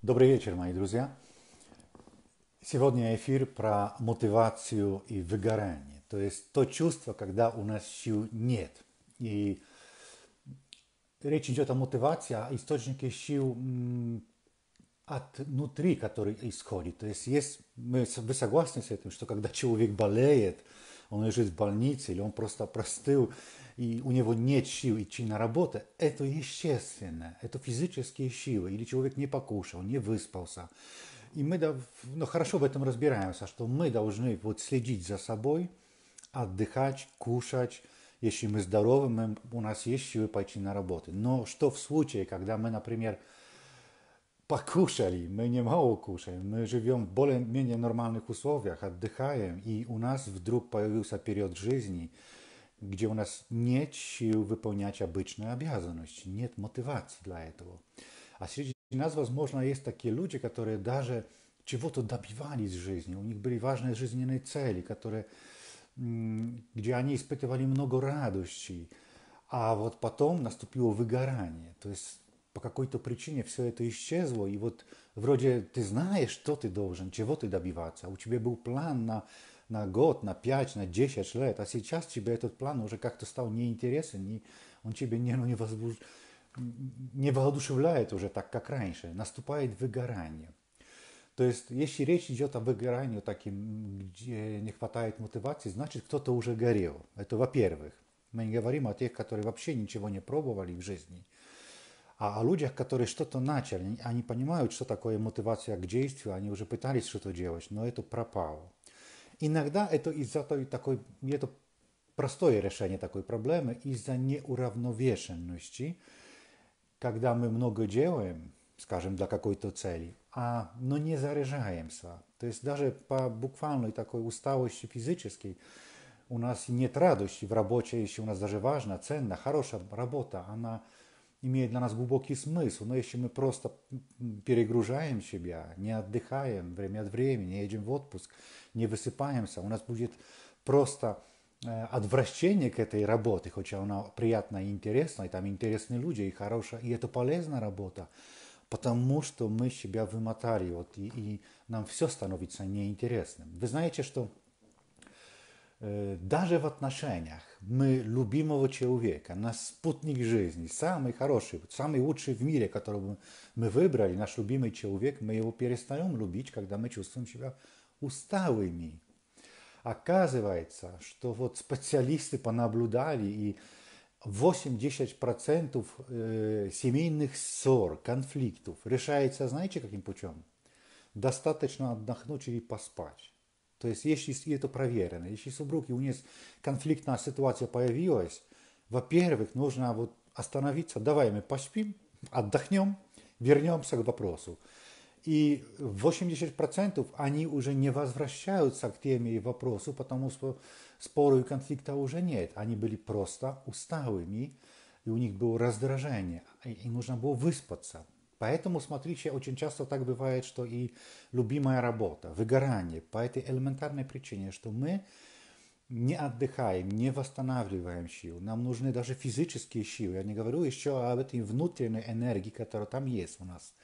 Добрый вечер, мои друзья. Сегодня эфир про мотивацию и выгорание, то есть то чувство, когда у нас сил нет. И речь идет о мотивации, о источнике сил от внутри, который исходит. То есть, есть мы, вы согласны с этим, что когда человек болеет, он лежит в больнице, или он просто простыл, и у него нет сил идти на работу, это естественно, это физические силы, или человек не покушал, не выспался. И мы ну, хорошо в этом разбираемся, что мы должны вот следить за собой, отдыхать, кушать, если мы здоровы, мы, у нас есть силы пойти на работу. Но что в случае, когда мы, например, pakuszeli, my nie mało kuszeli, my żywiom w bolemienie normalnych usłowiach, oddychajem i u nas w wdruk pojawił się period żyzni, gdzie u nas nie sił wypełniać obyczne obowiązki, nie motywacji dla tego. A śledzić nas można jest takie ludzie, które darze czego to dobiwali z żyzni, u nich byli ważne żyzniene cele, które, mm, gdzie oni spytywali mnogo radości, a wot potem nastąpiło wygaranie, to jest по какой-то причине все это исчезло, и вот вроде ты знаешь, что ты должен, чего ты добиваться, а у тебя был план на, на год, на пять, на десять лет, а сейчас тебе этот план уже как-то стал неинтересен, и он тебе не, ну, не, возбуж... не воодушевляет уже так, как раньше, наступает выгорание. То есть, если речь идет о выгорании таким, где не хватает мотивации, значит, кто-то уже горел. Это во-первых. Мы не говорим о тех, которые вообще ничего не пробовали в жизни – а о людях, которые что-то начали, они понимают, что такое мотивация к действию, они уже пытались что-то делать, но это пропало. Иногда это из-за той такой, это простое решение такой проблемы, из-за неуравновешенности, когда мы много делаем, скажем, для какой-то цели, а, но не заряжаемся. То есть даже по буквальной такой усталости физической у нас нет радости в работе, еще у нас даже важна, ценна, хорошая работа, она имеет для нас глубокий смысл, но если мы просто перегружаем себя, не отдыхаем время от времени, не едем в отпуск, не высыпаемся, у нас будет просто э, отвращение к этой работе, хотя она приятная и интересная, и там интересные люди, и хорошая, и это полезная работа, потому что мы себя вымотали, вот, и, и нам все становится неинтересным. Вы знаете, что E, даже в отношениях мы любимого человека, наш спутник жизни, самый хороший, самый лучший в мире, которого мы выбрали, наш любимый человек, мы его перестаем любить, когда мы чувствуем себя усталыми. Оказывается, что вот специалисты понаблюдали, и 80% э, семейных ссор, конфликтов решается, знаете, каким путем? Достаточно отдохнуть и поспать. То есть, если это проверено, если супруги у нее конфликтная ситуация появилась, во-первых, нужно вот остановиться, давай мы поспим, отдохнем, вернемся к вопросу. И 80% они уже не возвращаются к теме и вопросу, потому что спору и конфликта уже нет. Они были просто усталыми, и у них было раздражение, и нужно было выспаться. Поэтому, смотрите, очень часто так бывает, что и любимая работа, выгорание, по этой элементарной причине, что мы не отдыхаем, не восстанавливаем силу. Нам нужны даже физические силы. Я не говорю еще об этой внутренней энергии, которая там есть у нас.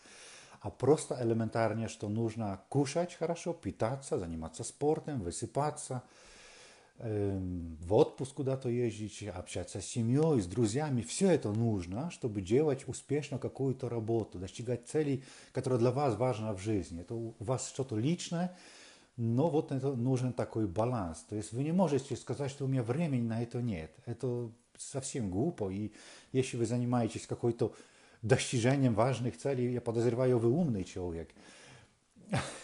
А просто элементарнее, что нужно кушать хорошо, питаться, заниматься спортом, высыпаться – Эм, в отпуск куда-то ездить, общаться с семьей, с друзьями. Все это нужно, чтобы делать успешно какую-то работу, достигать целей, которые для вас важны в жизни. Это у вас что-то личное, но вот это нужен такой баланс. То есть вы не можете сказать, что у меня времени на это нет. Это совсем глупо. И если вы занимаетесь какой-то достижением важных целей, я подозреваю, вы умный человек.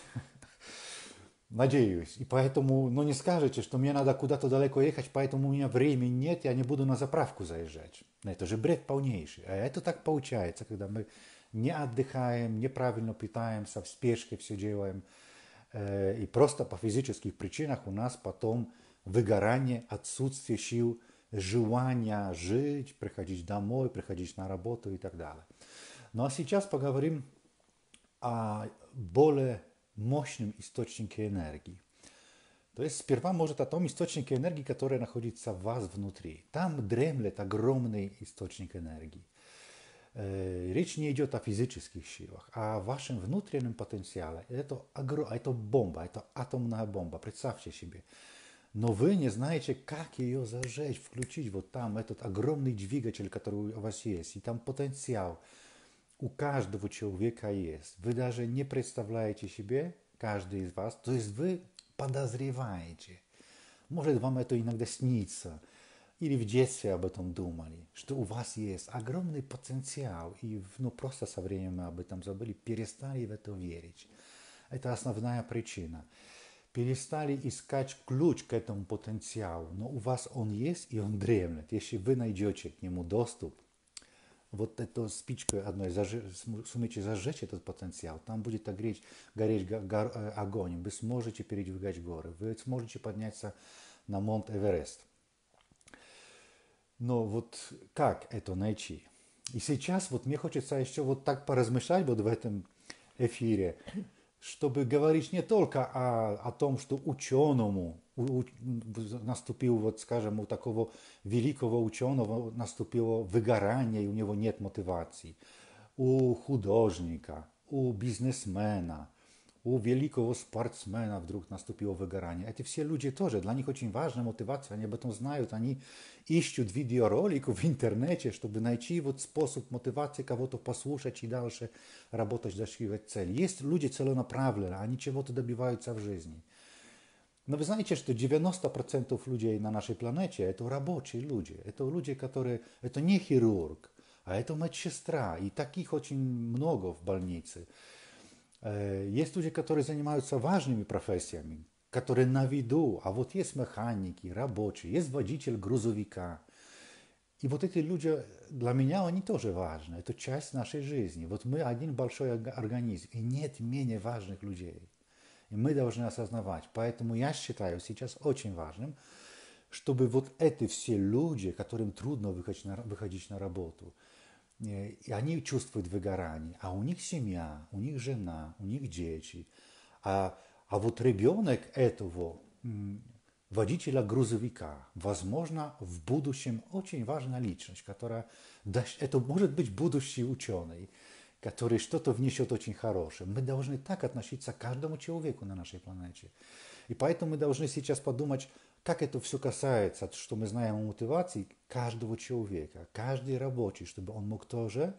Надеюсь. И поэтому, ну не скажете, что мне надо куда-то далеко ехать, поэтому у меня времени нет, я не буду на заправку заезжать. Это же бред полнейший. А это так получается, когда мы не отдыхаем, неправильно питаемся, в спешке все делаем. Э, и просто по физических причинах у нас потом выгорание, отсутствие сил, желания жить, приходить домой, приходить на работу и так далее. Ну а сейчас поговорим о более мощном источнике энергии. То есть сперва может о том источнике энергии, который находится в вас внутри. Там дремлет огромный источник энергии. Э, речь не идет о физических силах, а о вашем внутреннем потенциале. Это, огром... А это бомба, это атомная бомба, представьте себе. Но вы не знаете, как ее зажечь, включить вот там этот огромный двигатель, который у вас есть, и там потенциал – у каждого человека есть. Вы даже не представляете себе, каждый из вас, то есть вы подозреваете. Может, вам это иногда снится, или в детстве об этом думали, что у вас есть огромный потенциал, и ну, просто со временем мы об этом забыли, перестали в это верить. Это основная причина. Перестали искать ключ к этому потенциалу, но у вас он есть, и он дремлет. Если вы найдете к нему доступ – вот эту спичкой одной зажи, сумеете зажечь этот потенциал, там будет огреть, гореть гор, э, огонь, вы сможете передвигать горы, вы сможете подняться на Монт Эверест. Но вот как это найти? И сейчас вот мне хочется еще вот так поразмышлять вот в этом эфире, чтобы говорить не только о, о том, что ученому наступил, вот скажем, у такого великого ученого наступило выгорание, и у него нет мотивации. У художника, у бизнесмена, у великого спортсмена вдруг наступило выгорание. Эти все люди тоже, для них очень важна мотивация, они об этом знают, они ищут видеороликов в интернете, чтобы найти вот способ мотивации кого-то послушать и дальше работать, достигать цели. Есть люди целенаправленные, они чего-то добиваются в жизни. Но вы знаете, что 90% людей на нашей планете – это рабочие люди. Это люди, которые… Это не хирург, а это медсестра. И таких очень много в больнице. Есть люди, которые занимаются важными профессиями, которые на виду. А вот есть механики, рабочие, есть водитель грузовика. И вот эти люди, для меня они тоже важны. Это часть нашей жизни. Вот мы один большой организм, и нет менее важных людей. И мы должны осознавать. Поэтому я считаю сейчас очень важным, чтобы вот эти все люди, которым трудно выходить на, выходить на работу, э, и они чувствуют выгорание, а у них семья, у них жена, у них дети. А, а вот ребенок этого водителя грузовика, возможно, в будущем очень важная личность, которая это может быть будущий ученый, который что-то внесет очень хорошее. Мы должны так относиться к каждому человеку на нашей планете. И поэтому мы должны сейчас подумать, как это все касается, что мы знаем о мотивации каждого человека, каждый рабочий, чтобы он мог тоже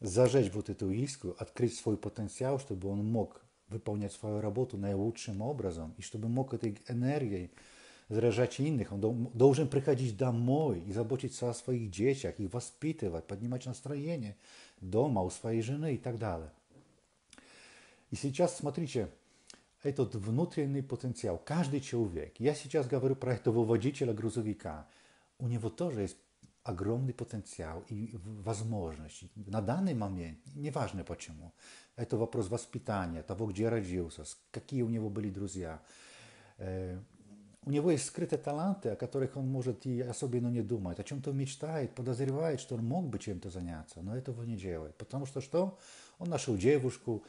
зажечь вот эту искру, открыть свой потенциал, чтобы он мог выполнять свою работу наилучшим образом, и чтобы мог этой энергией zrażacie innych. Он должен приходить домой и заботиться о своих детях, их воспитывать, поднимать настроение дома у своей жены и так далее. И сейчас смотрите, этот внутренний потенциал, каждый человек, я сейчас говорю про этого водителя грузовика, у него тоже есть огромный потенциал и возможность. На данный момент, неважно почему, это вопрос воспитания, того, где родился, какие у него были друзья, у него есть скрытые таланты, о которых он может и особенно не думать, о чем-то мечтает, подозревает, что он мог бы чем-то заняться, но этого не делает. Потому что что? Он нашел девушку,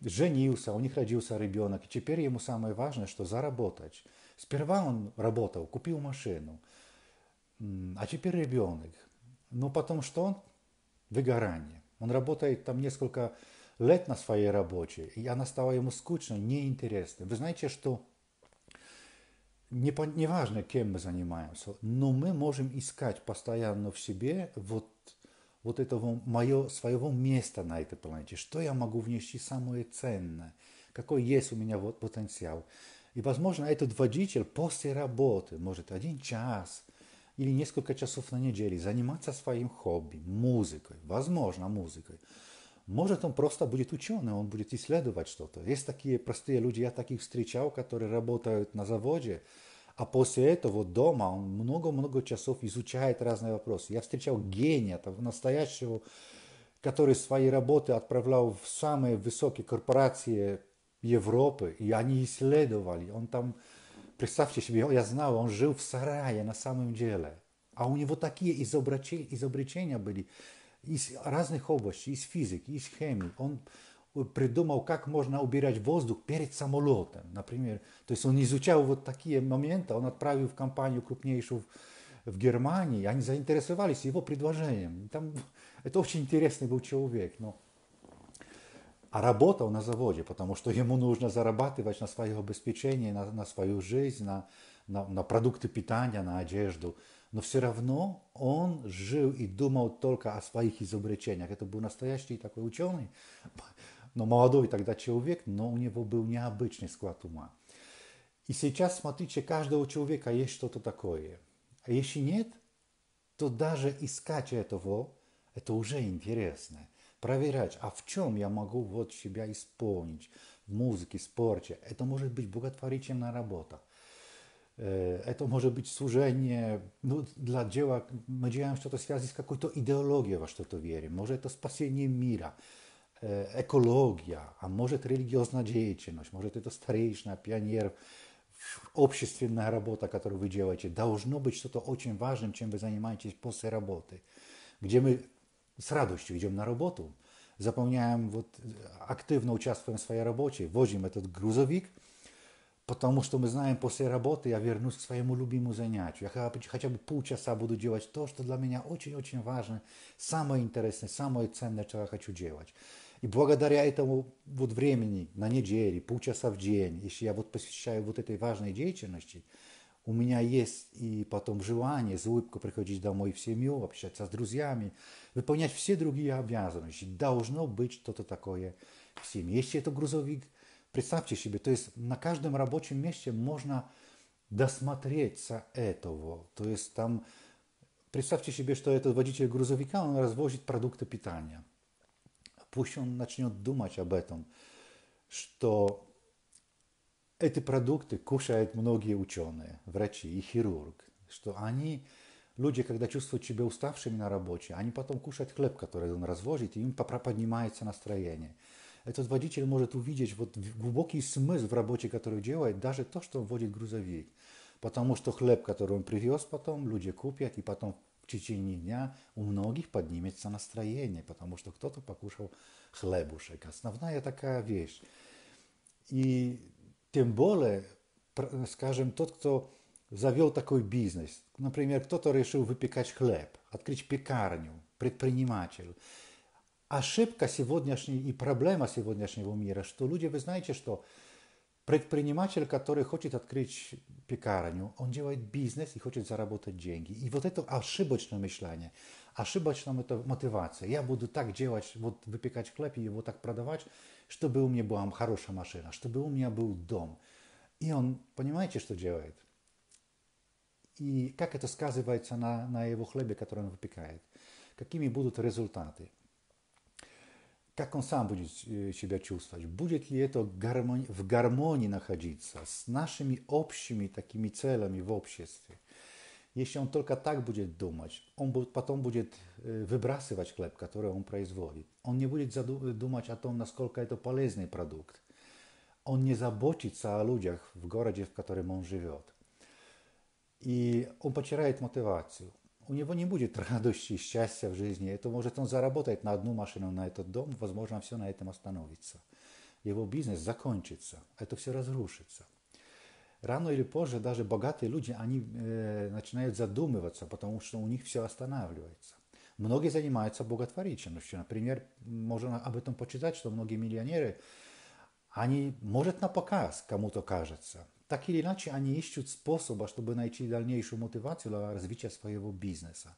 женился, у них родился ребенок, и теперь ему самое важное, что заработать. Сперва он работал, купил машину, а теперь ребенок. Но потом что? Выгорание. Он работает там несколько лет на своей работе, и она стала ему скучной, неинтересной. Вы знаете, что не, по не важно, кем мы занимаемся, но мы можем искать постоянно в себе вот, вот этого моего, своего места на этой планете, что я могу внести самое ценное, какой есть у меня вот потенциал. И, возможно, этот водитель после работы, может, один час или несколько часов на неделю заниматься своим хобби, музыкой, возможно, музыкой – может, он просто будет ученым, он будет исследовать что-то. Есть такие простые люди, я таких встречал, которые работают на заводе, а после этого дома он много-много часов изучает разные вопросы. Я встречал гения, того настоящего, который свои работы отправлял в самые высокие корпорации Европы, и они исследовали. Он там, представьте себе, я знал, он жил в сарае на самом деле. А у него такие изобретения были из разных областей, из физики, из химии. Он придумал, как можно убирать воздух перед самолетом, например. То есть он изучал вот такие моменты, он отправил в компанию крупнейшую в, в Германии, они заинтересовались его предложением. Там, это очень интересный был человек, но а работал на заводе, потому что ему нужно зарабатывать на свое обеспечение, на, на свою жизнь, на, на, на продукты питания, на одежду – но все равно он жил и думал только о своих изобретениях. Это был настоящий такой ученый, но молодой тогда человек, но у него был необычный склад ума. И сейчас, смотрите, каждого человека есть что-то такое. А если нет, то даже искать этого, это уже интересно. Проверять, а в чем я могу вот себя исполнить, в музыке, спорте. Это может быть благотворительная работа. to może być służenie. No, dla dzieła, my działamy što to związane z jakąś to ideologią, wasz to, to wierzy. Może to spasienie mira, ekologia, a może to religiozna działalność, może to, to starejszna, pionier, общественная работа, которую вы делаете, должно быть что-то очень важным, чем вы занимаетесь после работы, где мы с радостью идем на работу, заполняем, вот, активно участвуем в своей работе, возим этот грузовик – потому что мы знаем, после работы я вернусь к своему любимому занятию. Я хотя бы полчаса буду делать то, что для меня очень-очень важно, самое интересное, самое ценное, что я хочу делать. И благодаря этому вот времени на неделю, полчаса в день, если я вот посвящаю вот этой важной деятельности, у меня есть и потом желание с улыбкой приходить домой в семью, общаться с друзьями, выполнять все другие обязанности. Должно быть что-то такое в семье. Если это грузовик – Представьте себе, то есть на каждом рабочем месте можно досмотреться этого. То есть там, представьте себе, что этот водитель грузовика, он развозит продукты питания. Пусть он начнет думать об этом, что эти продукты кушают многие ученые, врачи и хирург, что они, люди, когда чувствуют себя уставшими на работе, они потом кушают хлеб, который он развозит, и им поднимается настроение этот водитель может увидеть вот глубокий смысл в работе, которую делает, даже то, что он водит грузовик. Потому что хлеб, который он привез потом, люди купят, и потом в течение дня у многих поднимется настроение, потому что кто-то покушал хлебушек. Основная такая вещь. И тем более, скажем, тот, кто завел такой бизнес, например, кто-то решил выпекать хлеб, открыть пекарню, предприниматель – ошибка сегодняшней и проблема сегодняшнего мира, что люди, вы знаете, что предприниматель, который хочет открыть пекарню, он делает бизнес и хочет заработать деньги. И вот это ошибочное мышление, ошибочная мотивация. Я буду так делать, вот выпекать хлеб и его так продавать, чтобы у меня была хорошая машина, чтобы у меня был дом. И он, понимаете, что делает? И как это сказывается на, на его хлебе, который он выпекает? Какими будут результаты? Как он сам будет себя чувствовать? Будет ли это в гармонии находиться с нашими общими такими целями в обществе? Jeśli on tylko tak będzie dumać, on potem będzie wybрасывать chleb, który on производит. On nie będzie думать о том, насколько это полезный продукт. Он не заботится о людях в городе, в котором он живет. И он потеряет мотивацию. у него не будет радости и счастья в жизни. Это может он заработает на одну машину, на этот дом, возможно, все на этом остановится. Его бизнес закончится, это все разрушится. Рано или позже даже богатые люди, они э, начинают задумываться, потому что у них все останавливается. Многие занимаются благотворительностью. Например, можно об этом почитать, что многие миллионеры, они, может, на показ кому-то кажется, Taki ili inaczej, a nie iść sposób, aż to by najci idealniejszą motywację dla rozwicia swojego biznesa.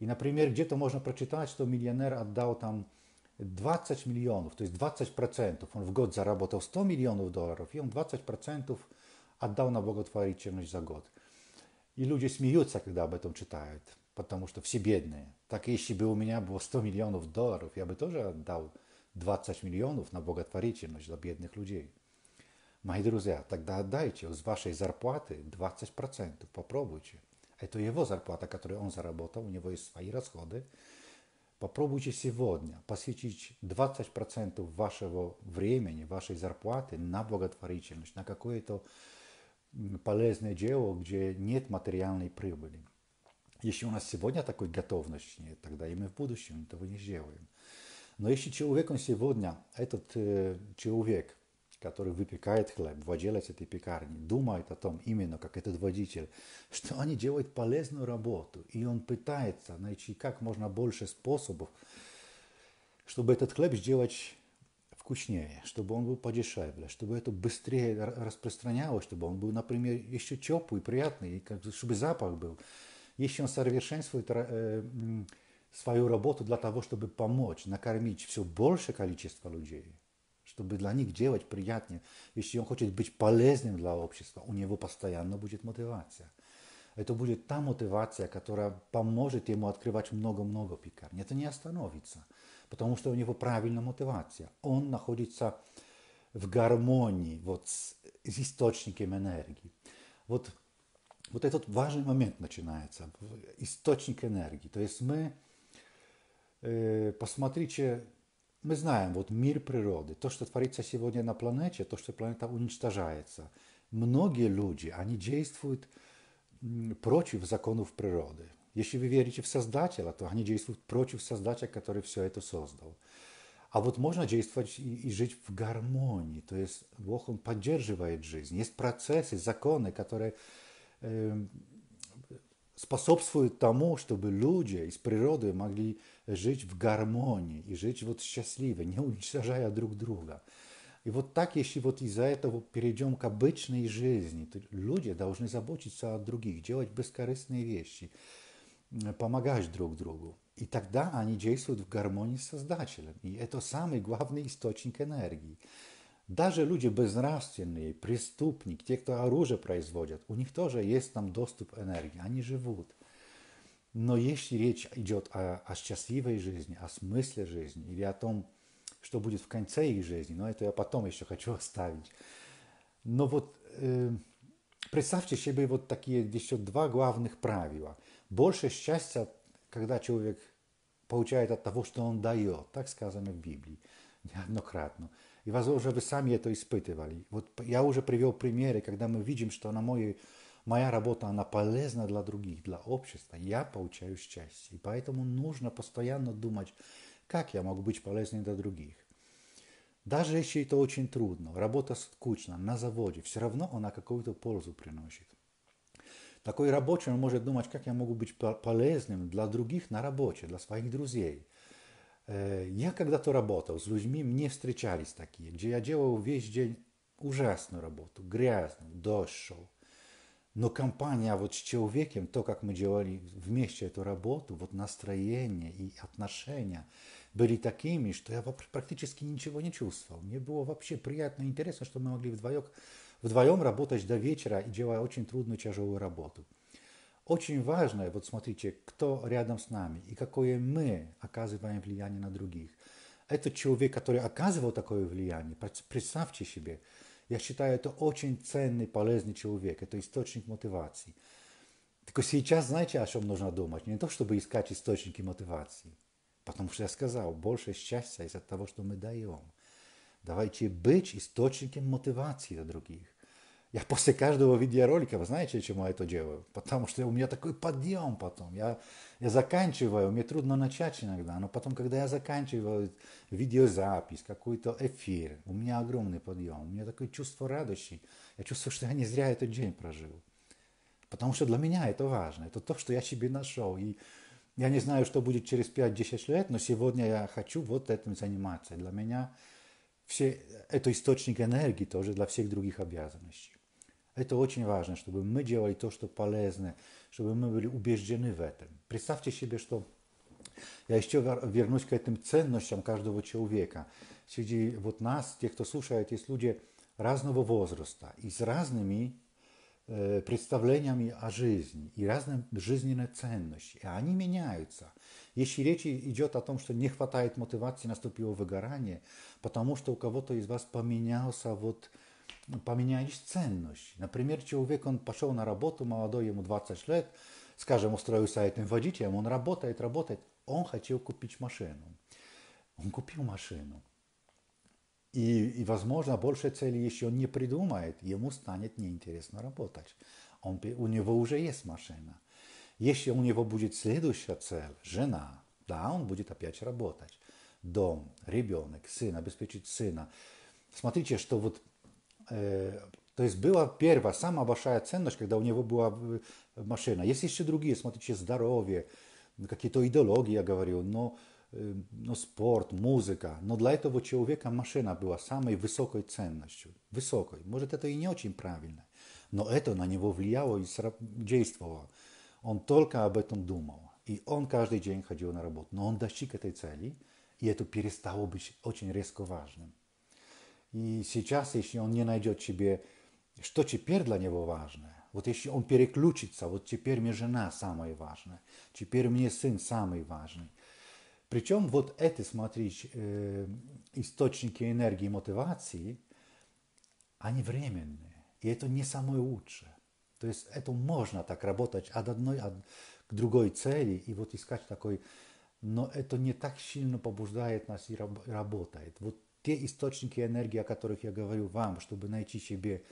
I na przykład, gdzie to można przeczytać, to milioner oddał tam 20 milionów, to jest 20%. On w god zarabotał 100 milionów dolarów i on 20% na на благотворительность за год. И люди смеются, когда об этом читают, потому что все бедные. Так если бы у меня было 100 миллионов долларов, я бы тоже отдал 20 миллионов на благотворительность dla biednych ludzi. Мои друзья, тогда отдайте с вашей зарплаты 20%, попробуйте. Это его зарплата, которую он заработал, у него есть свои расходы. Попробуйте сегодня посвятить 20% вашего времени, вашей зарплаты на благотворительность, на какое-то полезное дело, где нет материальной прибыли. Если у нас сегодня такой готовности нет, тогда и мы в будущем этого не сделаем. Но если человек он сегодня, этот э, человек, который выпекает хлеб, владелец этой пекарни, думает о том, именно как этот водитель, что они делают полезную работу, и он пытается найти как можно больше способов, чтобы этот хлеб сделать вкуснее, чтобы он был подешевле, чтобы это быстрее распространялось, чтобы он был, например, еще теплый, приятный, как, чтобы запах был. Еще он совершенствует э, свою работу для того, чтобы помочь, накормить все большее количество людей – чтобы для них делать приятнее. Если он хочет быть полезным для общества, у него постоянно будет мотивация. Это будет та мотивация, которая поможет ему открывать много-много пекарни. Это не остановится, потому что у него правильная мотивация. Он находится в гармонии вот, с, с источником энергии. Вот, вот этот важный момент начинается. Источник энергии. То есть мы э, посмотрите, мы знаем, вот мир природы, то, что творится сегодня на планете, то, что планета уничтожается. Многие люди, они действуют против законов природы. Если вы верите в Создателя, то они действуют против Создателя, который все это создал. А вот можно действовать и, и жить в гармонии, то есть Бог, Он поддерживает жизнь. Есть процессы, законы, которые э, способствуют тому, чтобы люди из природы могли жить в гармонии и жить вот счастливо, не уничтожая друг друга. И вот так, если вот из-за этого перейдем к обычной жизни, то люди должны заботиться о других, делать бескорыстные вещи, помогать друг другу. И тогда они действуют в гармонии с Создателем. И это самый главный источник энергии. Даже люди безнравственные, преступники, те, кто оружие производят, у них тоже есть там доступ энергии. Они живут. Но если речь идет о, о счастливой жизни, о смысле жизни или о том, что будет в конце их жизни, но это я потом еще хочу оставить. Но вот э, представьте себе вот такие еще два главных правила. Больше счастья, когда человек получает от того, что он дает, так сказано в Библии неоднократно. И, возможно, вы сами это испытывали. Вот я уже привел примеры, когда мы видим, что на моей моя работа, она полезна для других, для общества, я получаю счастье. И поэтому нужно постоянно думать, как я могу быть полезным для других. Даже если это очень трудно, работа скучна, на заводе, все равно она какую-то пользу приносит. Такой рабочий он может думать, как я могу быть полезным для других на работе, для своих друзей. Э, я когда-то работал с людьми, мне встречались такие, где я делал весь день ужасную работу, грязную, дождь шел. Но компания а вот с человеком, то, как мы делали вместе эту работу, вот настроение и отношения были такими, что я практически ничего не чувствовал. Мне было вообще приятно и интересно, что мы могли вдвоем, вдвоем работать до вечера и делая очень трудную, тяжелую работу. Очень важно, вот смотрите, кто рядом с нами и какое мы оказываем влияние на других. Этот человек, который оказывал такое влияние, представьте себе, я считаю, это очень ценный, полезный человек, это источник мотивации. Только сейчас знаете, о чем нужно думать? Не то, чтобы искать источники мотивации. Потому что я сказал, больше счастья из-за того, что мы даем. Давайте быть источником мотивации для других. Я после каждого видеоролика, вы знаете, чему я это делаю? Потому что у меня такой подъем потом. Я, я заканчиваю, мне трудно начать иногда, но потом, когда я заканчиваю видеозапись, какой-то эфир, у меня огромный подъем, у меня такое чувство радости. Я чувствую, что я не зря этот день прожил. Потому что для меня это важно. Это то, что я себе нашел. И я не знаю, что будет через 5-10 лет, но сегодня я хочу вот этим заниматься. Для меня все, это источник энергии тоже для всех других обязанностей. Это очень важно, чтобы мы делали то, что полезно, чтобы мы были убеждены в этом. Представьте себе, что я еще вернусь к этим ценностям каждого человека. Среди вот нас, тех, кто слушает, есть люди разного возраста и с разными э, представлениями о жизни и разными жизненными ценностями. И они меняются. Если речь идет о том, что не хватает мотивации, наступило выгорание, потому что у кого-то из вас поменялся вот э, ну, поменялись ценность. Например, человек, он пошел на работу, молодой, ему 20 лет, скажем, устроился этим водителем, он работает, работает, он хотел купить машину. Он купил машину. И, и возможно, больше цели еще он не придумает, ему станет неинтересно работать. Он, у него уже есть машина. Если у него будет следующая цель, жена, да, он будет опять работать. Дом, ребенок, сын, обеспечить сына. Смотрите, что вот E, to jest była pierwsza, sama wasza cenność, kiedy u niego była e, maszyna. Jest jeszcze drugi, jest się zdarowie, jakie to ideologie, jak mówił, no, e, no sport, muzyka. No dla tego człowieka maszyna była samej wysokiej cenności. Wysokiej. Może to i nie o czym No to na niego wliało i działało. On tylko aby tym dumał. I on każdy dzień chodził na robotę. No on dościgł tej celi i to przestało być bardzo ryzyko ważnym. И сейчас, если он не найдет себе, что теперь для него важное, вот если он переключится, вот теперь мне жена самое важное теперь мне сын самый важный. Причем вот эти, смотри, э, источники энергии и мотивации, они временные, и это не самое лучшее. То есть это можно так работать от одной от, к другой цели и вот искать такой, но это не так сильно побуждает нас и раб, работает. Вот те источники энергии, о которых я говорю вам, чтобы найти себе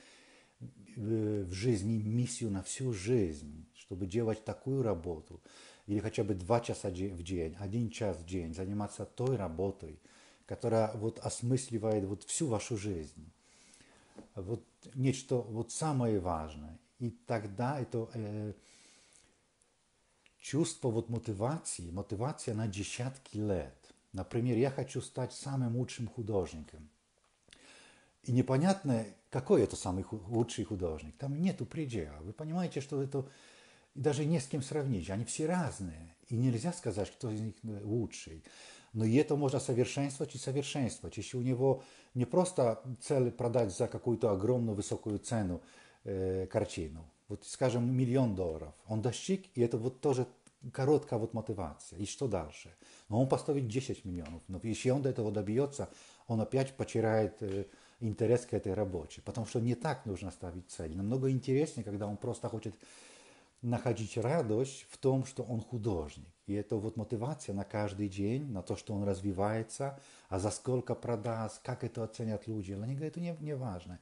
э, в жизни миссию на всю жизнь, чтобы делать такую работу, или хотя бы два часа в день, один час в день, заниматься той работой, которая вот осмысливает вот всю вашу жизнь. Вот нечто вот самое важное. И тогда это э, чувство вот мотивации, мотивация на десятки лет, Например, я хочу стать самым лучшим художником. И непонятно, какой это самый лучший художник. Там нету предела. Вы понимаете, что это даже не с кем сравнить. Они все разные. И нельзя сказать, кто из них э, лучший. Но и это можно совершенствовать и совершенствовать. Если у него не просто цель продать за какую-то огромную высокую цену э, картину, вот скажем, миллион долларов, он дощик, и это вот тоже Короткая вот мотивация. И что дальше? Но он поставит 10 миллионов. Но если он до этого добьется, он опять потеряет интерес к этой работе. Потому что не так нужно ставить цель. Намного интереснее, когда он просто хочет находить радость в том, что он художник. И это вот мотивация на каждый день, на то, что он развивается, а за сколько продаст, как это оценят люди. Они говорят, это не, не важно.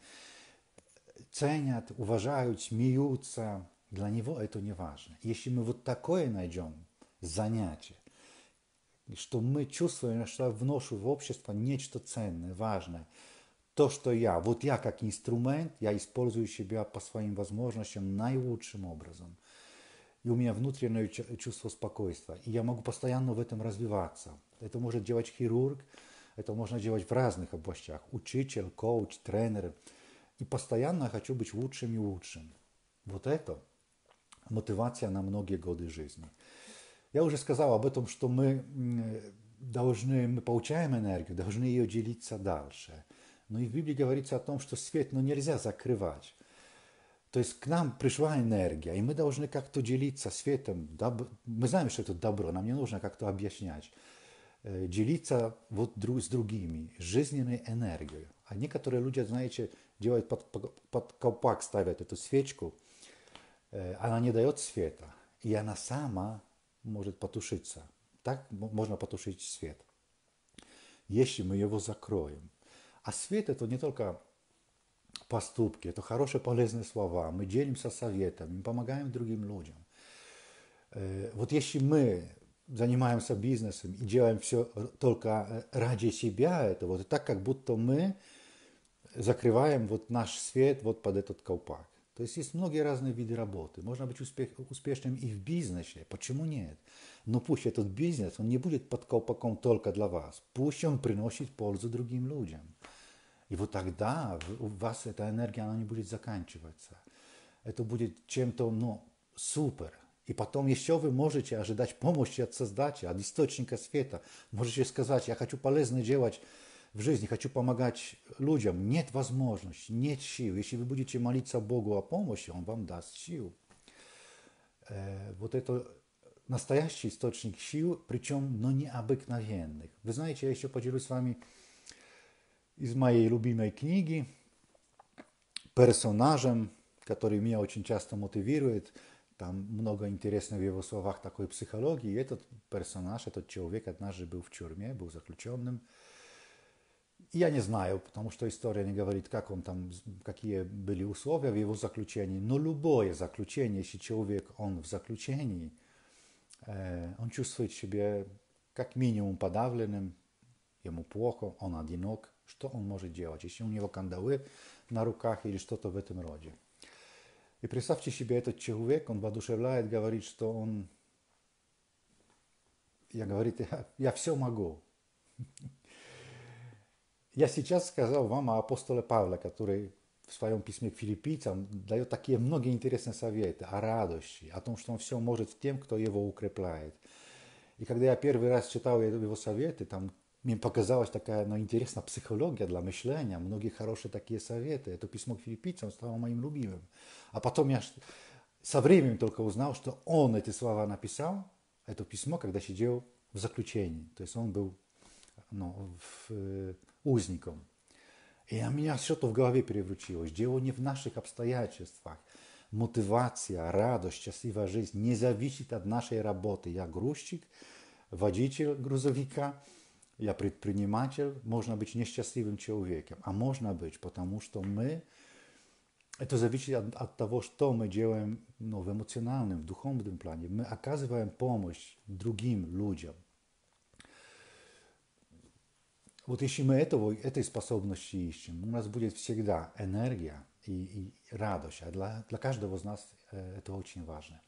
Ценят, уважают, смеются, для него это не важно. Если мы вот такое найдем занятие, что мы чувствуем, что я вношу в общество нечто ценное, важное, то, что я, вот я как инструмент, я использую себя по своим возможностям наилучшим образом. И у меня внутреннее чувство спокойства, И я могу постоянно в этом развиваться. Это может делать хирург, это можно делать в разных областях. Учитель, коуч, тренер. И постоянно я хочу быть лучшим и лучшим. Вот это – мотивация на многие годы жизни. Я уже сказал об этом, что мы должны, мы получаем энергию, должны ее делиться дальше. Но и в Библии говорится о том, что свет ну, нельзя закрывать. То есть к нам пришла энергия, и мы должны как-то делиться светом. Доб... Мы знаем, что это добро, нам не нужно как-то объяснять. Э, делиться вот друг с другими, жизненной энергией. А некоторые люди, знаете, делают под, под колпак, ставят эту свечку, Э, она не дает света, и она сама может потушиться. Так можно потушить свет, если мы его закроем. А свет – это не только поступки, это хорошие полезные слова, мы делимся советами, мы помогаем другим людям. Э, вот если мы занимаемся бизнесом и делаем все только э, ради себя, это вот так, как будто мы закрываем вот наш свет вот под этот колпак. То есть есть многие разные виды работы. Можно быть успех, успешным и в бизнесе, почему нет? Но пусть этот бизнес, он не будет под колпаком только для вас. Пусть он приносит пользу другим людям. И вот тогда у вас эта энергия, она не будет заканчиваться. Это будет чем-то, ну, супер. И потом еще вы можете ожидать помощи от Создателя, от Источника Света. Можете сказать, я хочу полезно делать в жизни, хочу помогать людям, нет возможности, нет сил. Если вы будете молиться Богу о помощи, Он вам даст сил. Э, вот это настоящий источник сил, причем, но необыкновенных. Вы знаете, я еще поделюсь с вами из моей любимой книги персонажем, который меня очень часто мотивирует, там много интересного в его словах такой психологии. И этот персонаж, этот человек однажды был в тюрьме, был заключенным, Я не знаю, потому что история не говорит, как он там, какие были условия в его заключении. Но любое заключение, если человек, он в заключении, э, он чувствует себя как минимум подавленным, ему плохо, он одинок. Что он может делать? Если у него кандалы на руках или что-то в этом роде. И представьте себе, этот человек, он воодушевляет, говорит, что он... Я говорит, я, я все могу. Я сейчас сказал вам о апостоле Павле, который в своем письме к филиппийцам дает такие многие интересные советы о радости, о том, что он все может тем, кто его укрепляет. И когда я первый раз читал его советы, там мне показалась такая ну, интересная психология для мышления, многие хорошие такие советы. Это письмо к филиппийцам стало моим любимым. А потом я со временем только узнал, что он эти слова написал, это письмо, когда сидел в заключении. То есть он был ну, в, э, узником. И у меня что-то в голове перевручилось. Дело не в наших обстоятельствах. Мотивация, радость, счастливая жизнь не зависит от нашей работы. Я грузчик, водитель грузовика, я предприниматель. Можно быть несчастливым человеком, а можно быть, потому что мы... Это зависит от, от того, что мы делаем ну, в эмоциональном, в духовном плане. Мы оказываем помощь другим людям – Вот если мы этого, этой способности ищем, у нас будет всегда энергия и, и радость. А для, для каждого из нас э, это очень важно.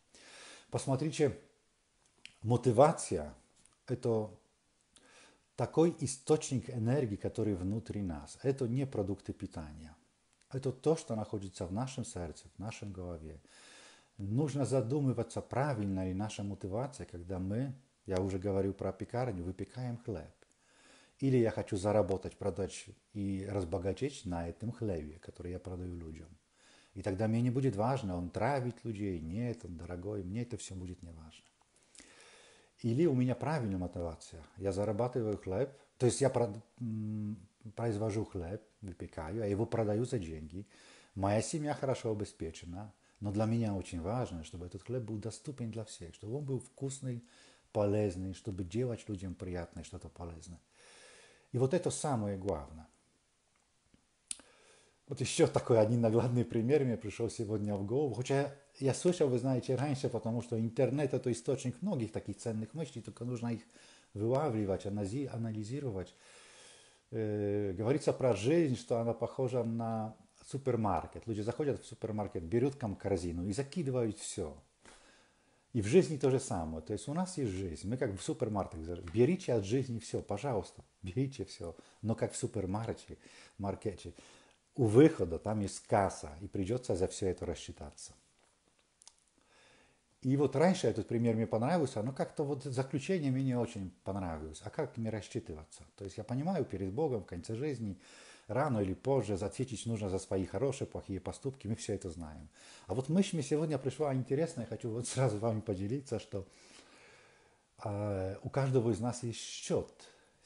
Посмотрите, мотивация – это такой источник энергии, который внутри нас. Это не продукты питания. Это то, что находится в нашем сердце, в нашем голове. Нужно задумываться, правильно ли наша мотивация, когда мы, я уже говорил про пекарню, выпекаем хлеб. Или я хочу заработать, продать и разбогатеть на этом хлебе, который я продаю людям. И тогда мне не будет важно, он травит людей, нет, он дорогой, мне это все будет не важно. Или у меня правильная мотивация. Я зарабатываю хлеб, то есть я произвожу хлеб, выпекаю, а его продаю за деньги. Моя семья хорошо обеспечена, но для меня очень важно, чтобы этот хлеб был доступен для всех, чтобы он был вкусный, полезный, чтобы делать людям приятное что-то полезное. И вот это самое главное. Вот еще такой один наглядный пример мне пришел сегодня в голову. Хотя я слышал, вы знаете, раньше, потому что интернет – это источник многих таких ценных мыслей, только нужно их вылавливать, анализировать. Э, говорится про жизнь, что она похожа на супермаркет. Люди заходят в супермаркет, берут там корзину и закидывают все – и в жизни то же самое. То есть у нас есть жизнь. Мы как в супермаркете берите от жизни все, пожалуйста, берите все. Но как в супермаркете, маркете, у выхода там есть касса, и придется за все это рассчитаться. И вот раньше этот пример мне понравился, но как-то вот заключение мне не очень понравилось. А как мне рассчитываться? То есть я понимаю перед Богом в конце жизни, рано или позже ответить нужно за свои хорошие, плохие поступки, мы все это знаем. А вот мысль мне сегодня пришла интересная, хочу вот сразу с вами поделиться, что э, у каждого из нас есть счет.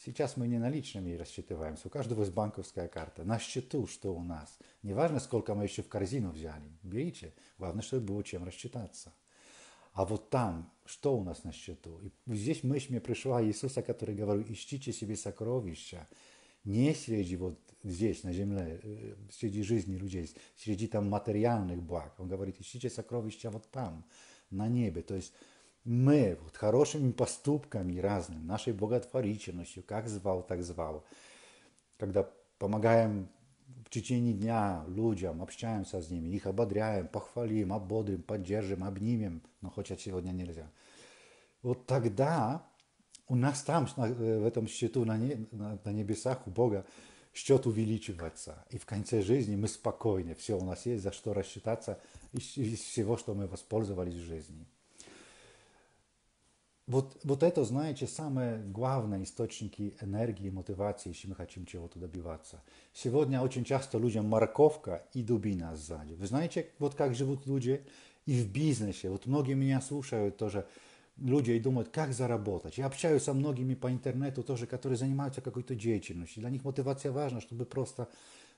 Сейчас мы не наличными рассчитываемся, у каждого есть банковская карта. На счету, что у нас. Неважно, сколько мы еще в корзину взяли, берите. Главное, чтобы было чем рассчитаться. А вот там, что у нас на счету? И здесь мысль мне пришла Иисуса, который говорил, ищите себе сокровища, не среди вот здесь, на земле, э, среди жизни людей, среди там материальных благ. Он говорит, ищите сокровища вот там, на небе. То есть мы вот хорошими поступками разными, нашей благотворительностью, как звал, так звал, когда помогаем в течение дня людям, общаемся с ними, их ободряем, похвалим, ободрим, поддержим, обнимем, но хоть сегодня нельзя. Вот тогда у нас там, э, в этом счету на, на небесах у Бога, счет увеличивается. И в конце жизни мы спокойны. Все, у нас есть за что рассчитаться из, из всего, что мы воспользовались в жизни. Вот, вот это, знаете, самые главные источники энергии, мотивации, если мы хотим чего-то добиваться. Сегодня очень часто людям морковка и дубина сзади. Вы знаете, вот как живут люди и в бизнесе. Вот многие меня слушают тоже люди и думают, как заработать. Я общаюсь со многими по интернету тоже, которые занимаются какой-то деятельностью. Для них мотивация важна, чтобы просто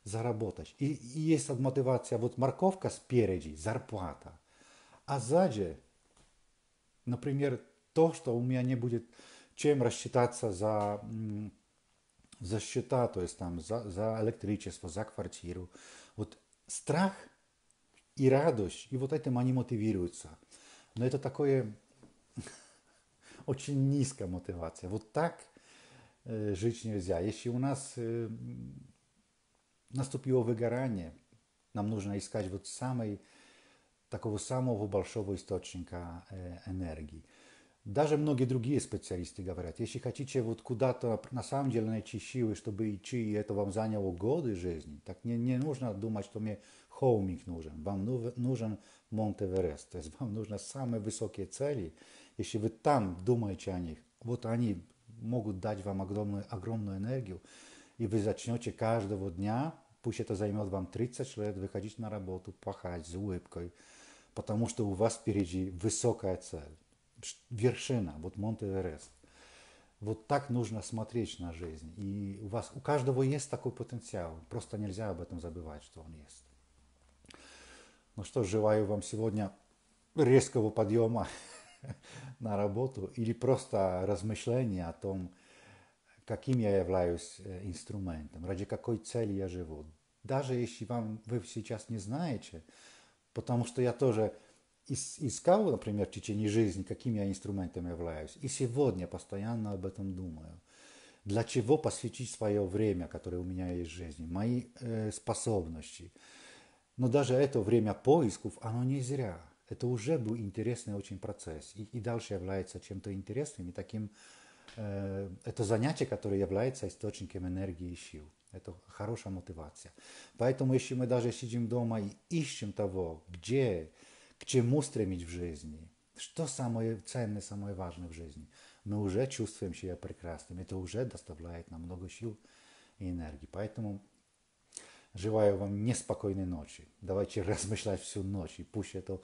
заработать. И, и есть мотивация, вот морковка спереди, зарплата. А сзади, например, то, что у меня не будет чем рассчитаться за, за счета, то есть там за, за электричество, за квартиру. Вот страх и радость, и вот этим они мотивируются. Но это такое Очень низкая мотивация. Вот так жить нельзя. Если у нас наступило выгорание, нам нужно искать вот самый, такого самого большого источника энергии. Даже многие другие специалисты говорят, если хотите вот куда-то на самом деле найти силы, чтобы идти, и это вам заняло годы жизни, так не, не нужно думать, что мне холмик нужен. Вам нужен Монтеверест, то есть вам нужны самые высокие цели – если вы там думаете о них, вот они могут дать вам огромную, огромную энергию, и вы начнете каждого дня, пусть это займет вам 30 лет, выходить на работу, пахать с улыбкой, потому что у вас впереди высокая цель, вершина, вот Монте-Эверест. Вот так нужно смотреть на жизнь. И у вас, у каждого есть такой потенциал. Просто нельзя об этом забывать, что он есть. Ну что, желаю вам сегодня резкого подъема. на работу или просто размышление о том, каким я являюсь э, инструментом, ради какой цели я живу. Даже если вам, вы сейчас не знаете, потому что я тоже искал, например, в течение жизни, каким я инструментом являюсь. И сегодня постоянно об этом думаю. Для чего посвятить свое время, которое у меня есть в жизни, мои э, способности. Но даже это время поисков, оно не зря это уже был интересный очень процесс. И, и дальше является чем-то интересным и таким... Э, это занятие, которое является источником энергии и сил. Это хорошая мотивация. Поэтому если мы даже сидим дома и ищем того, где, к чему стремить в жизни, что самое ценное, самое важное в жизни, мы уже чувствуем себя прекрасным. Это уже доставляет нам много сил и энергии. Поэтому желаю вам неспокойной ночи. Давайте размышлять всю ночь, и пусть это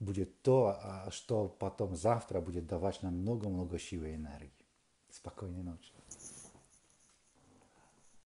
будет то, а, что потом завтра будет давать нам много-много силы и энергии. Спокойной ночи.